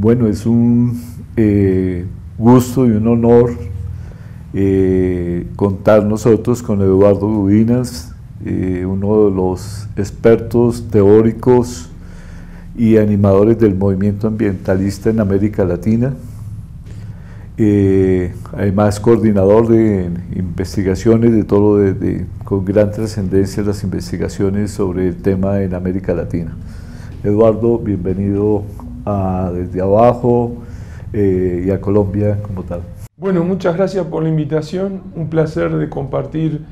Bueno, es un eh, gusto y un honor eh, contar nosotros con Eduardo Rubinas, eh, uno de los expertos teóricos y animadores del movimiento ambientalista en América Latina, además coordinador de investigaciones de todo con gran trascendencia las investigaciones sobre el tema en América Latina. Eduardo, bienvenido desde abajo eh, y a Colombia como tal. Bueno, muchas gracias por la invitación, un placer de compartir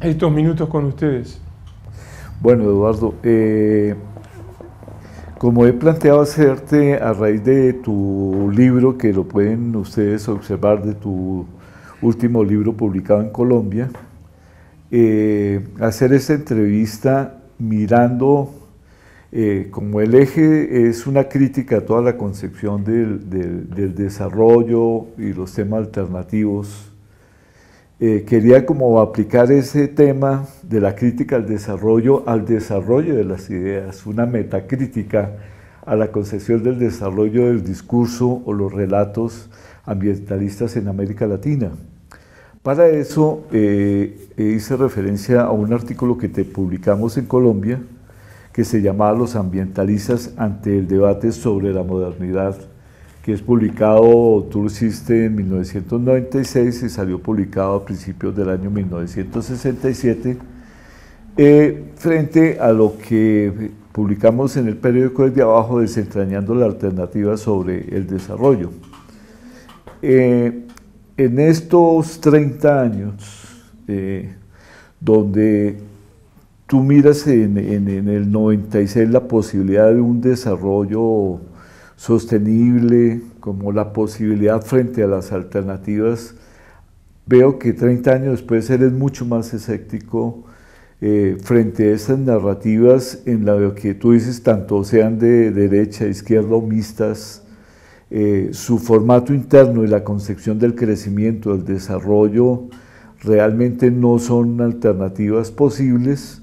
estos minutos con ustedes. Bueno, Eduardo, eh, como he planteado hacerte a raíz de tu libro, que lo pueden ustedes observar de tu último libro publicado en Colombia, eh, hacer esta entrevista mirando eh, como el eje es una crítica a toda la concepción del, desarrollo y los temas alternativos, eh, quería como aplicar ese tema de la crítica al desarrollo, al desarrollo de las ideas, una metacrítica a la concepción del desarrollo del discurso o los relatos ambientalistas en América Latina. Para eso eh, hice referencia a un artículo que te publicamos en Colombia, que se llamaba Los ambientalistas ante el debate sobre la modernidad, que es publicado, tú lo en 1996 y salió publicado a principios del año 1967, eh, frente a lo que publicamos en el periódico desde abajo desentrañando la alternativa sobre el desarrollo. Eh, en estos 30 años, eh, donde tú miras en, el 96 la posibilidad de un desarrollo sostenible, como la posibilidad frente a las alternativas, veo que 30 años después eres mucho más escéptico eh, frente a esas narrativas en las que tú dices, tanto sean de derecha, izquierda o mixtas, eh, su formato interno y la concepción del crecimiento, del desarrollo, realmente no son alternativas posibles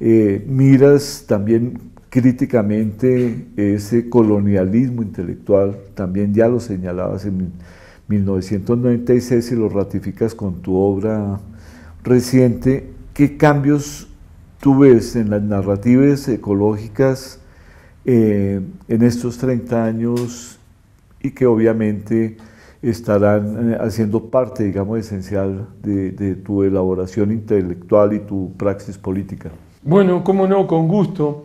eh, miras también críticamente ese colonialismo intelectual, también ya lo señalabas en 1996 y lo ratificas con tu obra reciente. ¿Qué cambios tú ves en las narrativas ecológicas eh, en estos 30 años y que obviamente estarán eh, haciendo parte, digamos, esencial de tu elaboración intelectual y tu praxis política? Bueno, cómo no, con gusto.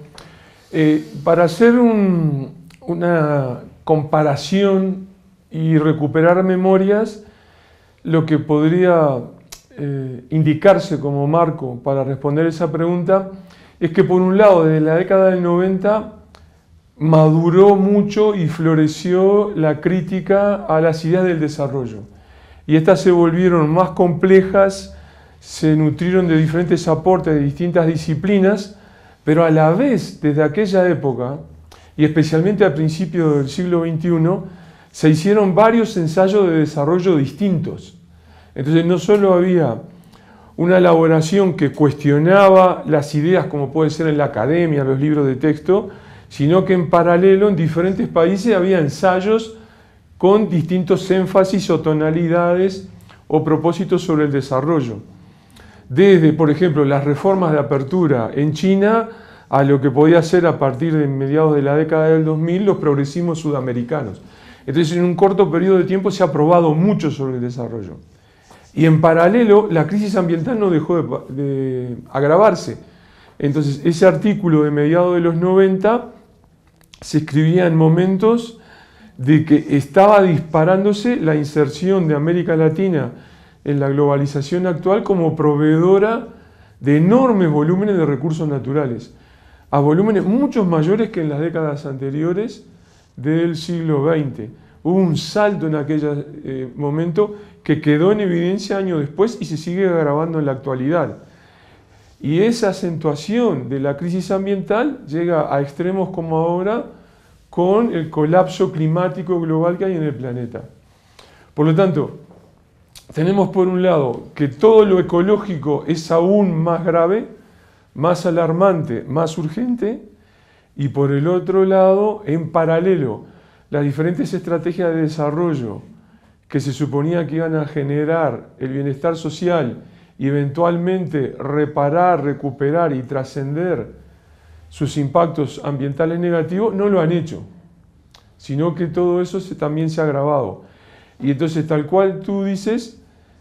Eh, para hacer una comparación y recuperar memorias, lo que podría eh, indicarse como marco para responder esa pregunta es que por un lado, desde la década del 90, maduró mucho y floreció la crítica a las ideas del desarrollo. Y estas se volvieron más complejas, se nutrieron de diferentes aportes de distintas disciplinas, pero a la vez, desde aquella época, y especialmente al principio del siglo XXI, se hicieron varios ensayos de desarrollo distintos. Entonces no solo había una elaboración que cuestionaba las ideas como puede ser en la academia, los libros de texto, sino que en paralelo en diferentes países había ensayos con distintos énfasis o tonalidades o propósitos sobre el desarrollo desde, por ejemplo, las reformas de apertura en China a lo que podía ser a partir de mediados de la década del 2000 los progresismos sudamericanos. Entonces, en un corto periodo de tiempo se ha probado mucho sobre el desarrollo. Y en paralelo, la crisis ambiental no dejó de, de agravarse. Entonces, ese artículo de mediados de los 90 se escribía en momentos de que estaba disparándose la inserción de América Latina en la globalización actual como proveedora de enormes volúmenes de recursos naturales, a volúmenes muchos mayores que en las décadas anteriores del siglo XX. Hubo un salto en aquel eh, momento que quedó en evidencia años después y se sigue agravando en la actualidad. Y esa acentuación de la crisis ambiental llega a extremos como ahora con el colapso climático global que hay en el planeta. Por lo tanto, tenemos por un lado que todo lo ecológico es aún más grave, más alarmante, más urgente, y por el otro lado, en paralelo, las diferentes estrategias de desarrollo que se suponía que iban a generar el bienestar social y eventualmente reparar, recuperar y trascender sus impactos ambientales negativos, no lo han hecho, sino que todo eso también se ha agravado. Y entonces, tal cual tú dices,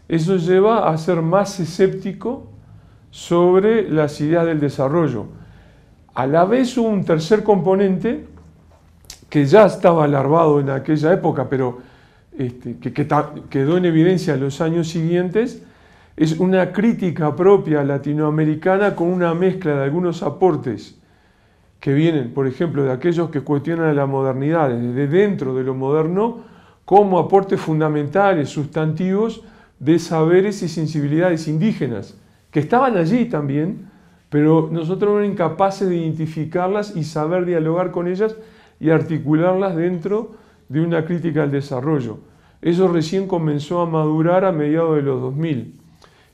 eso lleva a ser más escéptico sobre las ideas del desarrollo. A la vez un tercer componente que ya estaba larvado en aquella época, pero este, que, quedó en evidencia en los años siguientes, es una crítica propia latinoamericana con una mezcla de algunos aportes que vienen, por ejemplo, de aquellos que cuestionan la modernidad desde dentro de lo moderno, como aportes fundamentales, sustantivos, de saberes y sensibilidades indígenas, que estaban allí también, pero nosotros eran incapaces de identificarlas y saber dialogar con ellas y articularlas dentro de una crítica al desarrollo. Eso recién comenzó a madurar a mediados de los 2000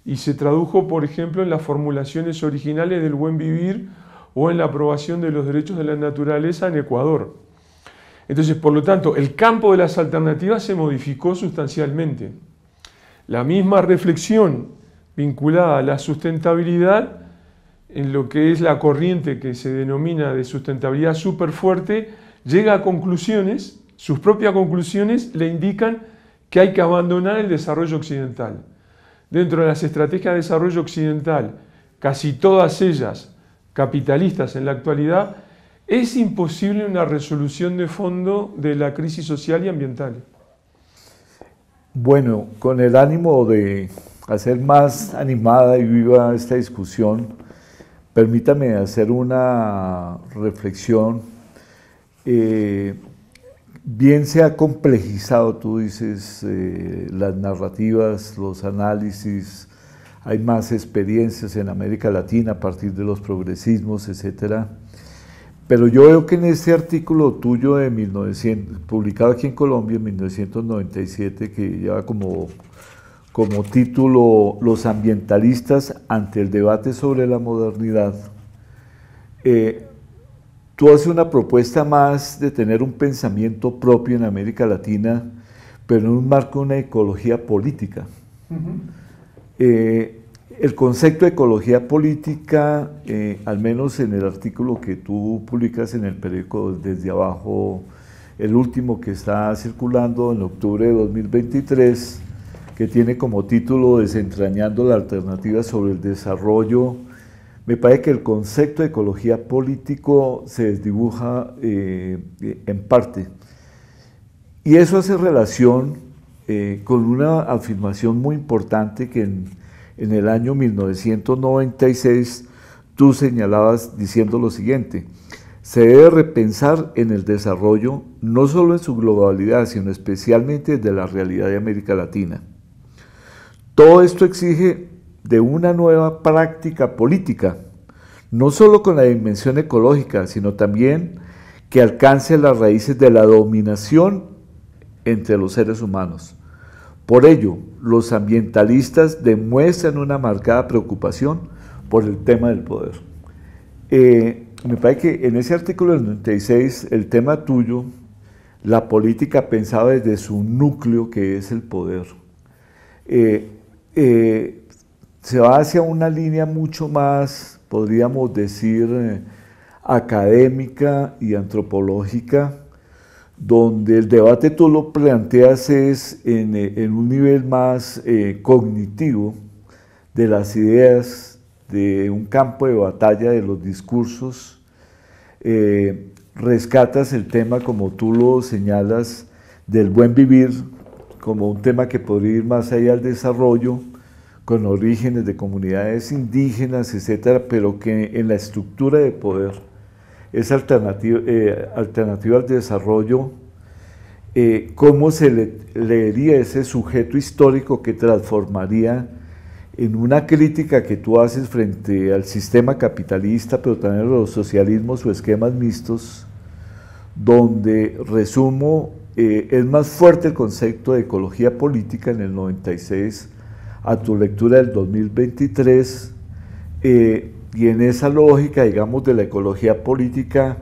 y se tradujo, por ejemplo, en las formulaciones originales del buen vivir o en la aprobación de los derechos de la naturaleza en Ecuador. Entonces, por lo tanto, el campo de las alternativas se modificó sustancialmente la misma reflexión vinculada a la sustentabilidad en lo que es la corriente que se denomina de sustentabilidad súper fuerte, llega a conclusiones, sus propias conclusiones le indican que hay que abandonar el desarrollo occidental. Dentro de las estrategias de desarrollo occidental, casi todas ellas capitalistas en la actualidad, es imposible una resolución de fondo de la crisis social y ambiental. Bueno, con el ánimo de hacer más animada y viva esta discusión, permítame hacer una reflexión. Eh, bien se ha complejizado, tú dices, eh, las narrativas, los análisis, hay más experiencias en América Latina a partir de los progresismos, etcétera. Pero yo veo que en ese artículo tuyo de 1900, publicado aquí en Colombia en 1997, que lleva como, como título Los ambientalistas ante el debate sobre la modernidad, eh, tú haces una propuesta más de tener un pensamiento propio en América Latina, pero en un marco de una ecología política. El concepto de ecología política, eh, al menos en el artículo que tú publicas en el periódico desde abajo, el último que está circulando en octubre de 2023, que tiene como título Desentrañando la alternativa sobre el desarrollo, me parece que el concepto de ecología político se desdibuja eh, en parte. Y eso hace relación eh, con una afirmación muy importante que en en el año 1996 tú señalabas diciendo lo siguiente, se debe repensar en el desarrollo no solo en su globalidad, sino especialmente de la realidad de América Latina. Todo esto exige de una nueva práctica política, no solo con la dimensión ecológica, sino también que alcance las raíces de la dominación entre los seres humanos. Por ello, los ambientalistas demuestran una marcada preocupación por el tema del poder. Eh, me parece que en ese artículo del 96, el tema tuyo, la política pensada desde su núcleo, que es el poder, eh, eh, se va hacia una línea mucho más, podríamos decir, académica y antropológica donde el debate tú lo planteas es en, eh, un nivel más eh, cognitivo de las ideas, de un campo de batalla de los discursos. Eh, rescatas el tema, como tú lo señalas, del buen vivir, como un tema que podría ir más allá al desarrollo, con orígenes de comunidades indígenas, etcétera, pero que en la estructura de poder es alternativa, eh, alternativa al desarrollo, eh, cómo se le, leería ese sujeto histórico que transformaría en una crítica que tú haces frente al sistema capitalista, pero también a los socialismos o esquemas mixtos, donde resumo, eh, es más fuerte el concepto de ecología política en el 96 a tu lectura del 2023. Y en esa lógica, digamos, de la ecología política,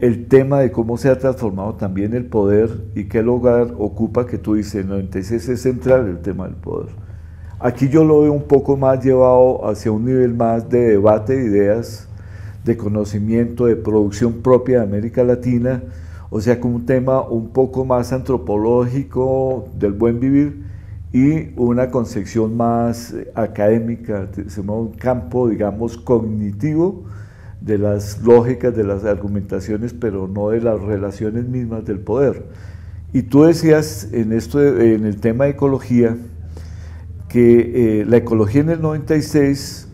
el tema de cómo se ha transformado también el poder y qué lugar ocupa, que tú dices, no, entonces es central el tema del poder. Aquí yo lo veo un poco más llevado hacia un nivel más de debate de ideas, de conocimiento, de producción propia de América Latina, o sea, como un tema un poco más antropológico del buen vivir, y una concepción más eh, académica, se un campo, digamos, cognitivo de las lógicas, de las argumentaciones, pero no de las relaciones mismas del poder. Y tú decías en, esto, en el tema de ecología que eh, la ecología en el 96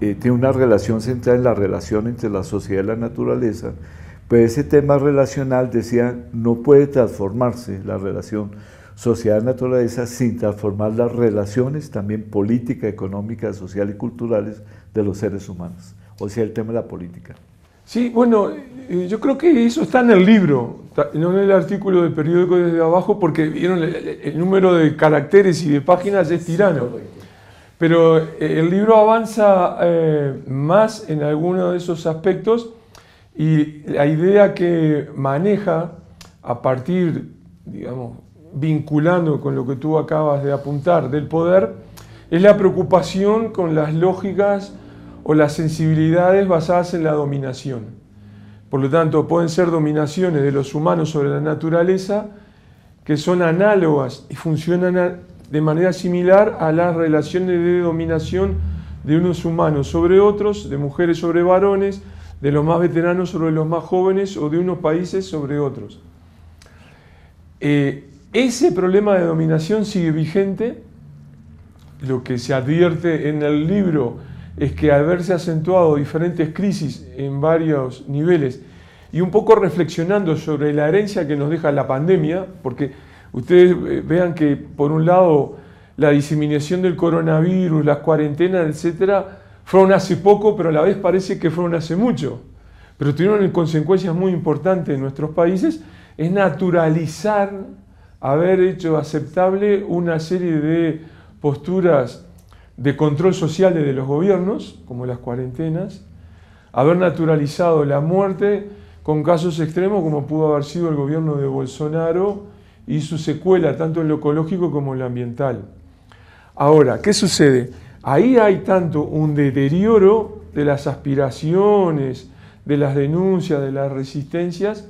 eh, tiene una relación central en la relación entre la sociedad y la naturaleza, pero ese tema relacional decía no puede transformarse la relación sociedad naturaleza sin transformar las relaciones también políticas económicas sociales y culturales de los seres humanos. O sea, el tema de la política. Sí, bueno, eh, yo creo que eso está en el libro, no en el artículo del periódico desde abajo, porque vieron el, número de caracteres y de páginas es tirano. Pero eh, el libro avanza eh, más en alguno de esos aspectos y la idea que maneja a partir, digamos, vinculando con lo que tú acabas de apuntar del poder, es la preocupación con las lógicas o las sensibilidades basadas en la dominación. Por lo tanto, pueden ser dominaciones de los humanos sobre la naturaleza que son análogas y funcionan de manera similar a las relaciones de dominación de unos humanos sobre otros, de mujeres sobre varones, de los más veteranos sobre los más jóvenes o de unos países sobre otros. Eh, ese problema de dominación sigue vigente. Lo que se advierte en el libro es que haberse acentuado diferentes crisis en varios niveles y un poco reflexionando sobre la herencia que nos deja la pandemia, porque ustedes eh, vean que por un lado la diseminación del coronavirus, las cuarentenas, etcétera, fueron hace poco, pero a la vez parece que fueron hace mucho, pero tuvieron consecuencias muy importantes en nuestros países, es naturalizar haber hecho aceptable una serie de posturas de control social de los gobiernos, como las cuarentenas, haber naturalizado la muerte con casos extremos como pudo haber sido el gobierno de Bolsonaro y su secuela, tanto en lo ecológico como en lo ambiental. Ahora, ¿qué sucede? Ahí hay tanto un deterioro de las aspiraciones, de las denuncias, de las resistencias,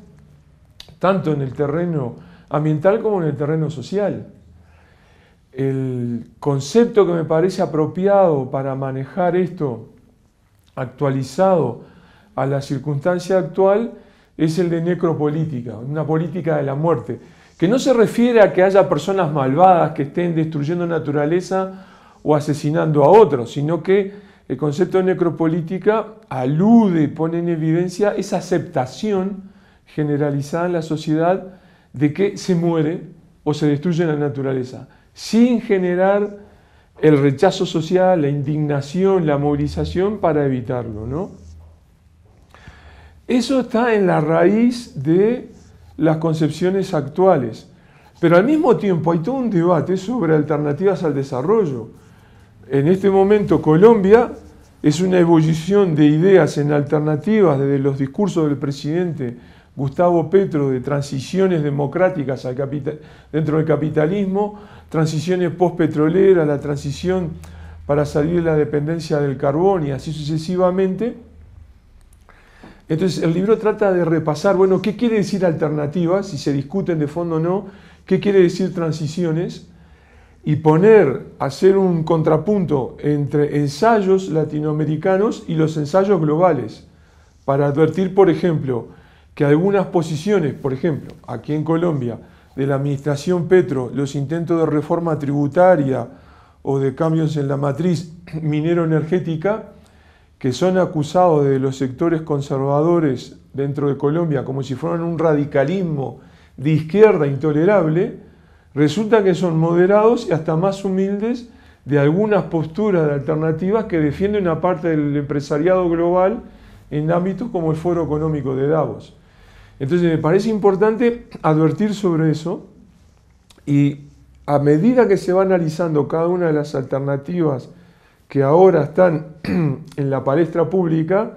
tanto en el terreno ambiental como en el terreno social. El concepto que me parece apropiado para manejar esto actualizado a la circunstancia actual es el de necropolítica, una política de la muerte, que no se refiere a que haya personas malvadas que estén destruyendo naturaleza o asesinando a otros, sino que el concepto de necropolítica alude, pone en evidencia esa aceptación generalizada en la sociedad de que se muere o se destruye la naturaleza, sin generar el rechazo social, la indignación, la movilización para evitarlo, ¿no? Eso está en la raíz de las concepciones actuales. Pero al mismo tiempo hay todo un debate sobre alternativas al desarrollo. En este momento Colombia es una evolución de ideas en alternativas desde los discursos del presidente Gustavo Petro de transiciones democráticas dentro del capitalismo, transiciones postpetroleras, la transición para salir de la dependencia del carbón y así sucesivamente. Entonces el libro trata de repasar, bueno, ¿qué quiere decir alternativas? Si se discuten de fondo o no, ¿qué quiere decir transiciones? Y poner, hacer un contrapunto entre ensayos latinoamericanos y los ensayos globales, para advertir, por ejemplo, que algunas posiciones, por ejemplo, aquí en Colombia, de la administración Petro, los intentos de reforma tributaria o de cambios en la matriz minero-energética, que son acusados de los sectores conservadores dentro de Colombia como si fueran un radicalismo de izquierda intolerable, resulta que son moderados y hasta más humildes de algunas posturas de alternativas que defienden una parte del empresariado global en ámbitos como el Foro Económico de Davos. Entonces me parece importante advertir sobre eso y a medida que se va analizando cada una de las alternativas que ahora están en la palestra pública,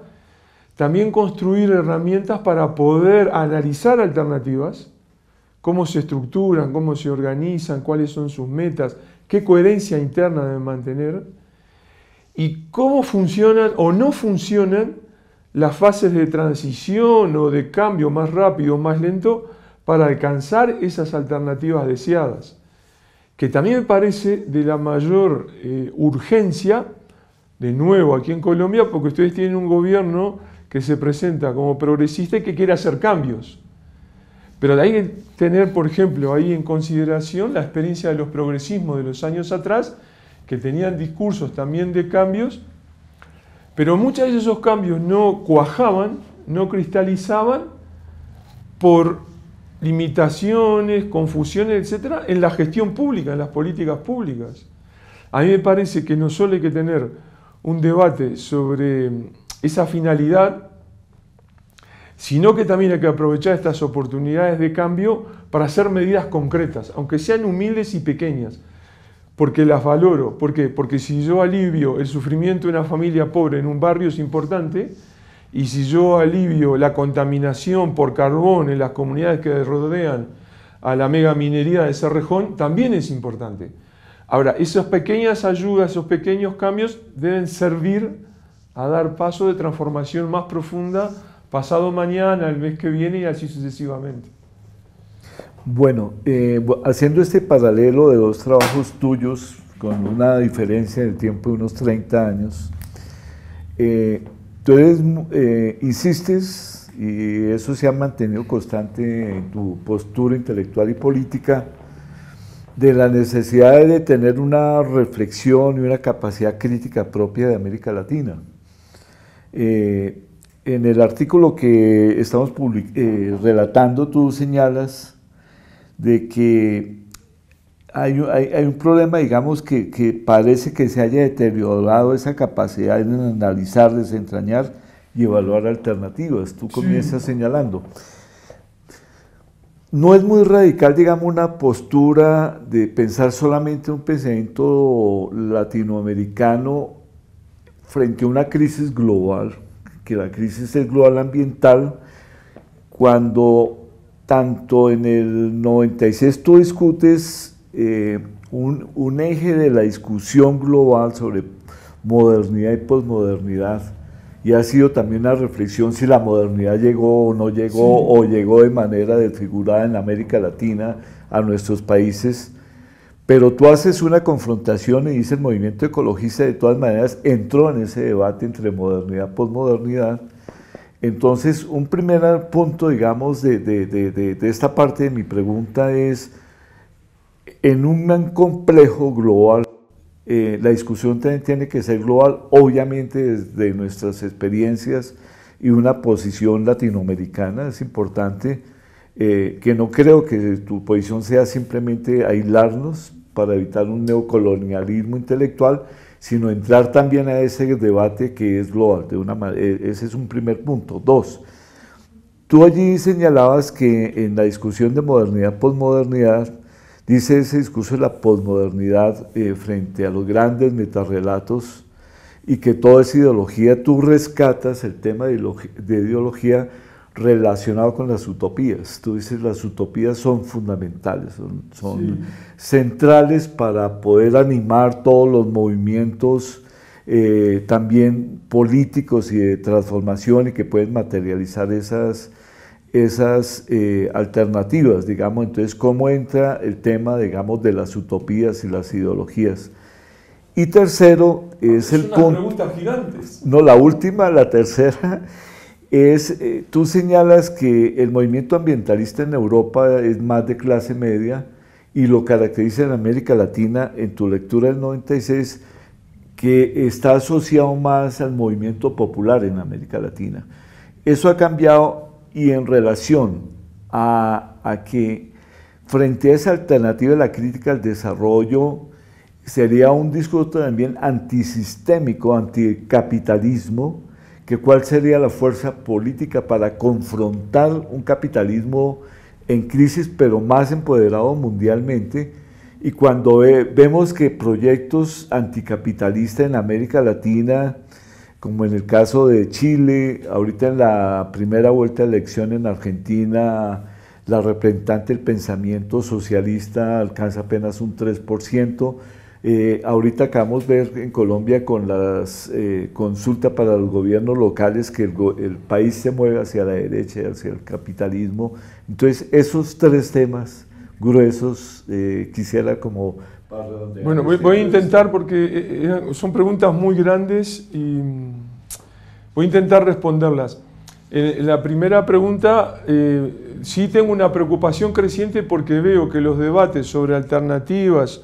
también construir herramientas para poder analizar alternativas, cómo se estructuran, cómo se organizan, cuáles son sus metas, qué coherencia interna deben mantener y cómo funcionan o no funcionan las fases de transición o de cambio más rápido o más lento para alcanzar esas alternativas deseadas, que también me parece de la mayor eh, urgencia, de nuevo aquí en Colombia, porque ustedes tienen un gobierno que se presenta como progresista y que quiere hacer cambios. Pero hay que tener, por ejemplo, ahí en consideración la experiencia de los progresismos de los años atrás, que tenían discursos también de cambios, pero muchas de esos cambios no cuajaban, no cristalizaban por limitaciones, confusiones, etcétera, en la gestión pública, en las políticas públicas. A mí me parece que no solo hay que tener un debate sobre mm, esa finalidad, sino que también hay que aprovechar estas oportunidades de cambio para hacer medidas concretas, aunque sean humildes y pequeñas porque las valoro. ¿Por qué? Porque si yo alivio el sufrimiento de una familia pobre en un barrio es importante, y si yo alivio la contaminación por carbón en las comunidades que rodean a la mega minería de Cerrejón, también es importante. Ahora, esas pequeñas ayudas, esos pequeños cambios deben servir a dar paso de transformación más profunda pasado mañana, el mes que viene y así sucesivamente. Bueno, eh, haciendo este paralelo de dos trabajos tuyos, con una diferencia de tiempo de unos 30 años, eh, tú eh, insistes, y eso se ha mantenido constante en tu postura intelectual y política, de la necesidad de tener una reflexión y una capacidad crítica propia de América Latina. Eh, en el artículo que estamos relatando, tú señalas, de que hay, un problema, digamos, que, parece que se haya deteriorado esa capacidad de analizar, desentrañar y evaluar alternativas. Tú comienzas señalando. No es muy radical, digamos, una postura de pensar solamente un pensamiento latinoamericano frente a una crisis global, que la crisis es global ambiental, cuando tanto en el 96 tú discutes eh, un, eje de la discusión global sobre modernidad y posmodernidad. Y ha sido también la reflexión si la modernidad llegó o no llegó, o llegó de manera desfigurada en América Latina a nuestros países. Pero tú haces una confrontación y dices el movimiento ecologista de todas maneras entró en ese debate entre modernidad y posmodernidad entonces, un primer punto, digamos, de, esta parte de mi pregunta es, en un complejo global, eh, la discusión también tiene que ser global, obviamente desde nuestras experiencias y una posición latinoamericana es importante, eh, que no creo que tu posición sea simplemente aislarnos, para evitar un neocolonialismo intelectual, sino entrar también a ese debate que es global. De una, eh, ese es un primer punto. Dos, tú allí señalabas que en la discusión de modernidad-posmodernidad, dice ese discurso de la posmodernidad eh, frente a los grandes metarrelatos y que toda esa ideología, tú rescatas el tema de, de ideología relacionado con las utopías. Tú dices, las utopías son fundamentales, son, centrales para poder animar todos los movimientos eh, también políticos y de transformación y que pueden materializar esas, esas eh, alternativas, digamos. Entonces, ¿cómo entra el tema, digamos, de las utopías y las ideologías? Y tercero, ah, es, el punto... No, la última, la tercera es, eh, tú señalas que el movimiento ambientalista en Europa es más de clase media y lo caracteriza en América Latina, en tu lectura del 96, que está asociado más al movimiento popular en América Latina. Eso ha cambiado y en relación a, a que frente a esa alternativa de la crítica al desarrollo, sería un discurso también antisistémico, anticapitalismo, que cuál sería la fuerza política para confrontar un capitalismo en crisis, pero más empoderado mundialmente. Y cuando eh, vemos que proyectos anticapitalistas en América Latina, como en el caso de Chile, ahorita en la primera vuelta de elección en Argentina, la representante del pensamiento socialista alcanza apenas un 3%, eh, ahorita acabamos de ver en Colombia con las eh, consulta para los gobiernos locales que el, país se mueve hacia la derecha, hacia el capitalismo. Entonces, esos tres temas gruesos eh, quisiera como... Bueno, voy, voy, a intentar porque son preguntas muy grandes y mm, voy a intentar responderlas. La primera pregunta, sí tengo una preocupación creciente porque veo que los debates sobre alternativas,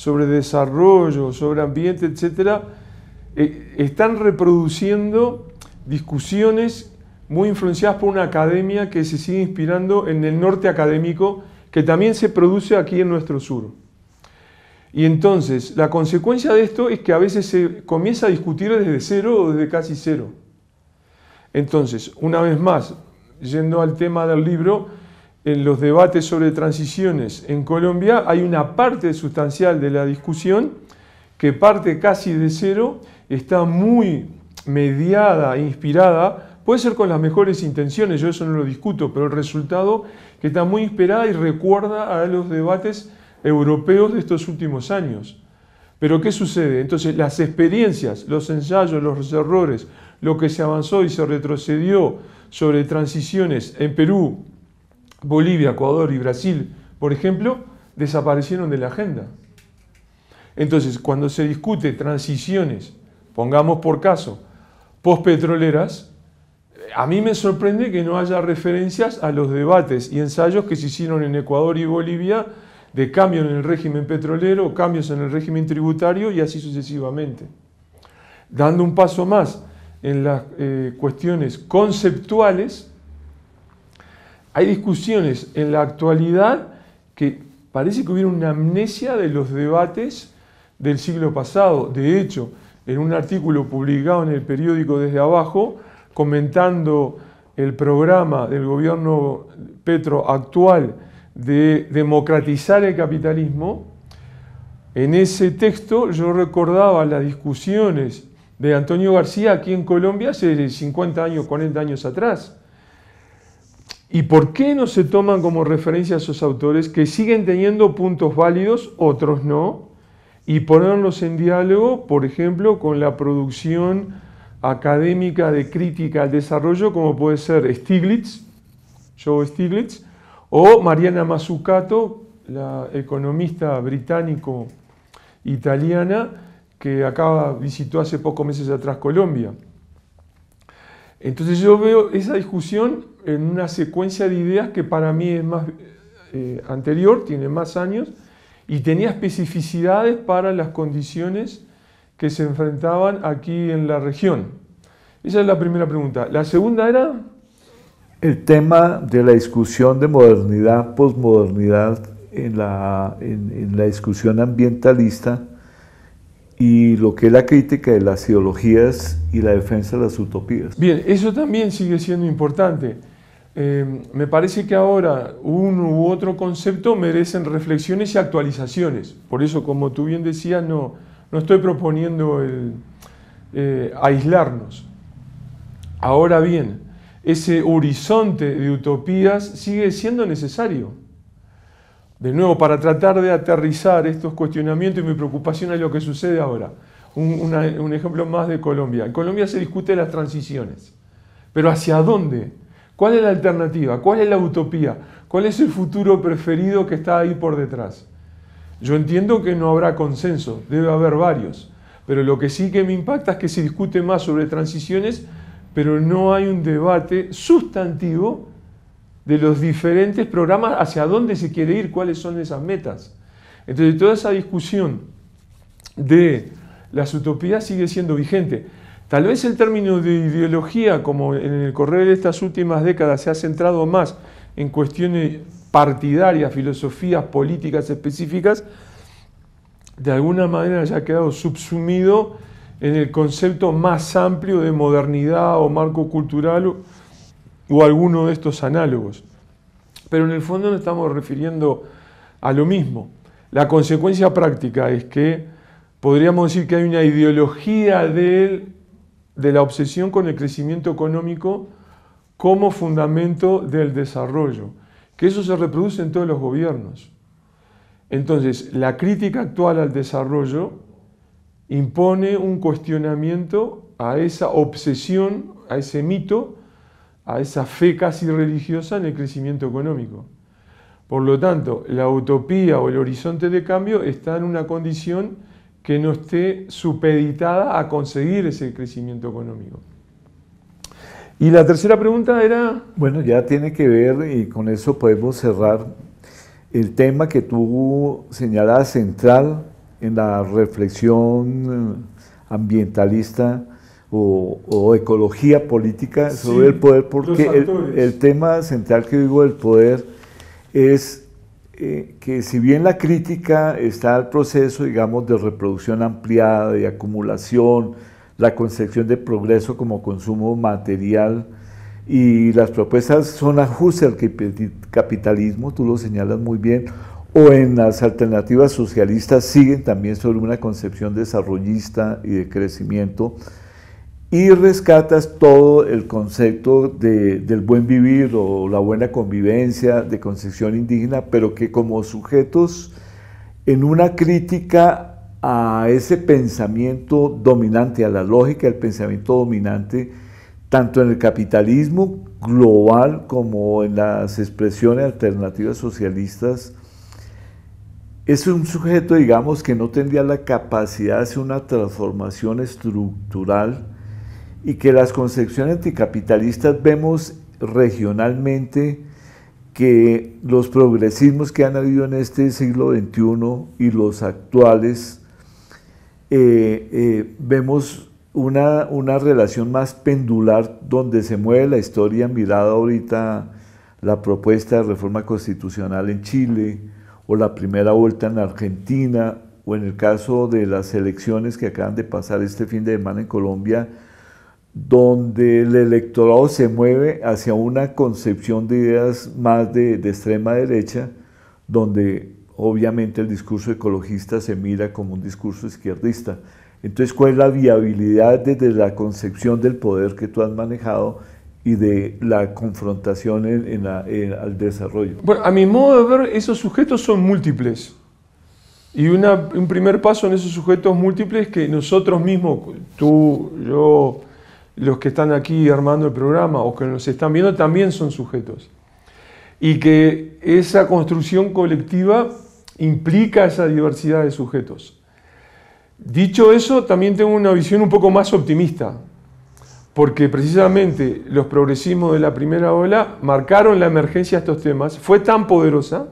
sobre desarrollo, sobre ambiente, etcétera, eh, están reproduciendo discusiones muy influenciadas por una academia que se sigue inspirando en el norte académico, que también se produce aquí en nuestro sur. Y entonces, la consecuencia de esto es que a veces se comienza a discutir desde cero o desde casi cero. Entonces, una vez más, yendo al tema del libro, en los debates sobre transiciones en Colombia hay una parte sustancial de la discusión que parte casi de cero, está muy mediada inspirada, puede ser con las mejores intenciones, yo eso no lo discuto, pero el resultado que está muy inspirada y recuerda a los debates europeos de estos últimos años. Pero ¿qué sucede? Entonces las experiencias, los ensayos, los errores, lo que se avanzó y se retrocedió sobre transiciones en Perú, Bolivia, Ecuador y Brasil, por ejemplo, desaparecieron de la agenda. Entonces, cuando se discute transiciones, pongamos por caso, postpetroleras, a mí me sorprende que no haya referencias a los debates y ensayos que se hicieron en Ecuador y Bolivia de cambio en el régimen petrolero, cambios en el régimen tributario y así sucesivamente. Dando un paso más en las eh, cuestiones conceptuales, hay discusiones en la actualidad que parece que hubiera una amnesia de los debates del siglo pasado. De hecho, en un artículo publicado en el periódico Desde Abajo, comentando el programa del gobierno Petro actual de democratizar el capitalismo, en ese texto yo recordaba las discusiones de Antonio García aquí en Colombia hace 50 años, 40 años atrás ¿Y por qué no se toman como referencia a esos autores que siguen teniendo puntos válidos, otros no? Y ponerlos en diálogo, por ejemplo, con la producción académica de crítica al desarrollo, como puede ser Stiglitz, Joe Stiglitz, o Mariana Mazzucato, la economista británico-italiana que acaba, visitó hace pocos meses atrás Colombia. Entonces yo veo esa discusión en una secuencia de ideas que para mí es más eh, anterior, tiene más años, y tenía especificidades para las condiciones que se enfrentaban aquí en la región. Esa es la primera pregunta. La segunda era... El tema de la discusión de modernidad, posmodernidad en la, en la discusión ambientalista y lo que es la crítica de las ideologías y la defensa de las utopías. Bien, eso también sigue siendo importante. Eh, me parece que ahora un u otro concepto merecen reflexiones y actualizaciones. Por eso, como tú bien decías, no, estoy proponiendo eh, aislarnos. Ahora bien, ese horizonte de utopías sigue siendo necesario. De nuevo, para tratar de aterrizar estos cuestionamientos y mi preocupación es lo que sucede ahora. Un, un ejemplo más de Colombia. En Colombia se discute las transiciones, pero ¿hacia dónde? ¿Cuál es la alternativa? ¿Cuál es la utopía? ¿Cuál es el futuro preferido que está ahí por detrás? Yo entiendo que no habrá consenso, debe haber varios, pero lo que sí que me impacta es que se discute más sobre transiciones, pero no hay un debate sustantivo de los diferentes programas hacia dónde se quiere ir, cuáles son esas metas. Entonces toda esa discusión de las utopías sigue siendo vigente. Tal vez el término de ideología, como en el correr de estas últimas décadas se ha centrado más en cuestiones partidarias, filosofías políticas específicas, de alguna manera haya ha quedado subsumido en el concepto más amplio de modernidad o marco cultural o, o alguno de estos análogos. Pero en el fondo nos estamos refiriendo a lo mismo. La consecuencia práctica es que podríamos decir que hay una ideología del de la obsesión con el crecimiento económico como fundamento del desarrollo, que eso se reproduce en todos los gobiernos. Entonces, la crítica actual al desarrollo impone un cuestionamiento a esa obsesión, a ese mito, a esa fe casi religiosa en el crecimiento económico. Por lo tanto, la utopía o el horizonte de cambio está en una condición que no esté supeditada a conseguir ese crecimiento económico. Y la tercera pregunta era... Bueno, ya tiene que ver, y con eso podemos cerrar, el tema que tú señalas central en la reflexión eh, ambientalista o, ecología política sobre el poder, porque el, tema central que digo del poder es eh, que si bien la crítica está al proceso, digamos, de reproducción ampliada, de acumulación, la concepción de progreso como consumo material, y las propuestas son ajustes al capitalismo, tú lo señalas muy bien, o en las alternativas socialistas siguen también sobre una concepción desarrollista y de crecimiento, y rescatas todo el concepto del buen vivir o la buena convivencia de concepción indígena, pero que como sujetos en una crítica a ese pensamiento dominante, a la lógica del pensamiento dominante, tanto en el capitalismo global como en las expresiones alternativas socialistas, es un sujeto, digamos, que no tendría la capacidad de hacer una transformación estructural y que las concepciones anticapitalistas vemos regionalmente que los progresismos que han habido en este siglo XXI y los actuales, eh, eh, vemos una, una, relación más pendular donde se mueve la historia mirada ahorita la propuesta de reforma constitucional en Chile o la primera vuelta en Argentina o en el caso de las elecciones que acaban de pasar este fin de semana en Colombia, donde el electorado se mueve hacia una concepción de ideas más de, extrema derecha, donde obviamente el discurso ecologista se mira como un discurso izquierdista. Entonces, ¿cuál es la viabilidad desde la concepción del poder que tú has manejado y de la confrontación en, al desarrollo? Bueno, a mi modo de ver, esos sujetos son múltiples. Y un primer paso en esos sujetos múltiples que nosotros mismos, tú, yo, los que están aquí armando el programa o que nos están viendo también son sujetos. Y que esa construcción colectiva implica esa diversidad de sujetos. Dicho eso, también tengo una visión un poco más optimista, porque precisamente los progresismos de la primera ola marcaron la emergencia de estos temas, fue tan poderosa,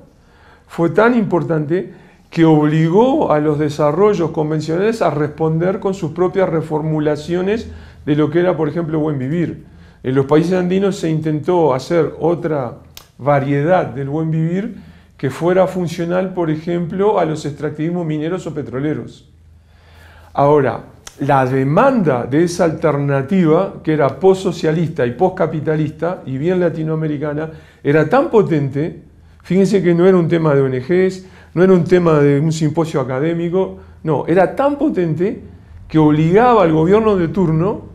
fue tan importante, que obligó a los desarrollos convencionales a responder con sus propias reformulaciones de lo que era, por ejemplo, buen vivir. En los países andinos se intentó hacer otra variedad del buen vivir que fuera funcional, por ejemplo, a los extractivismos mineros o petroleros. Ahora, la demanda de esa alternativa, que era postsocialista y postcapitalista y bien latinoamericana, era tan potente, fíjense que no era un tema de ONGs, no era un tema de un simposio académico, no, era tan potente que obligaba al gobierno de turno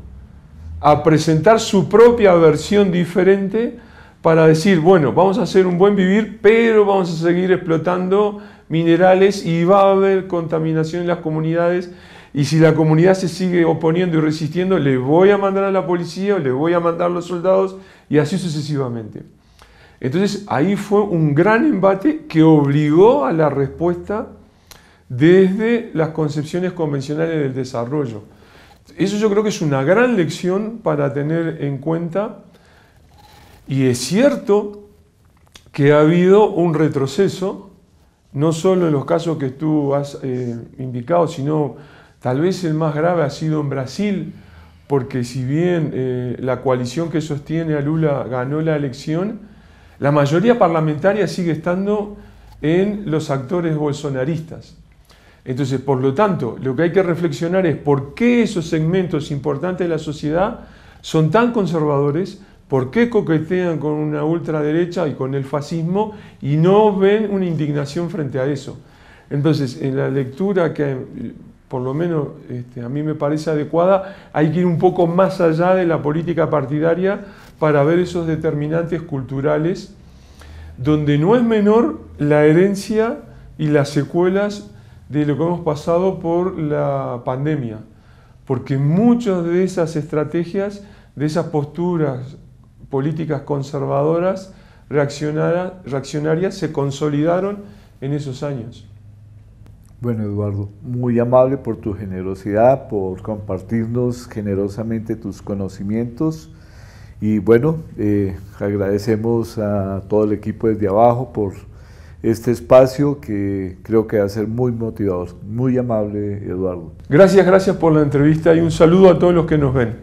a presentar su propia versión diferente para decir, bueno, vamos a hacer un buen vivir, pero vamos a seguir explotando minerales y va a haber contaminación en las comunidades. Y si la comunidad se sigue oponiendo y resistiendo, le voy a mandar a la policía le voy a mandar a los soldados y así sucesivamente. Entonces ahí fue un gran embate que obligó a la respuesta desde las concepciones convencionales del desarrollo. Eso yo creo que es una gran lección para tener en cuenta y es cierto que ha habido un retroceso, no solo en los casos que tú has eh, indicado, sino tal vez el más grave ha sido en Brasil, porque si bien eh, la coalición que sostiene a Lula ganó la elección, la mayoría parlamentaria sigue estando en los actores bolsonaristas. Entonces, por lo tanto, lo que hay que reflexionar es por qué esos segmentos importantes de la sociedad son tan conservadores, por qué coquetean con una ultraderecha y con el fascismo y no ven una indignación frente a eso. Entonces, en la lectura que por lo menos este, a mí me parece adecuada, hay que ir un poco más allá de la política partidaria para ver esos determinantes culturales, donde no es menor la herencia y las secuelas de lo que hemos pasado por la pandemia, porque muchas de esas estrategias, de esas posturas políticas conservadoras, reaccionarias, se consolidaron en esos años. Bueno, Eduardo, muy amable por tu generosidad, por compartirnos generosamente tus conocimientos. Y bueno, eh, agradecemos a todo el equipo desde abajo por este espacio que creo que va a ser muy motivador. Muy amable, Eduardo. Gracias, gracias por la entrevista y un saludo a todos los que nos ven.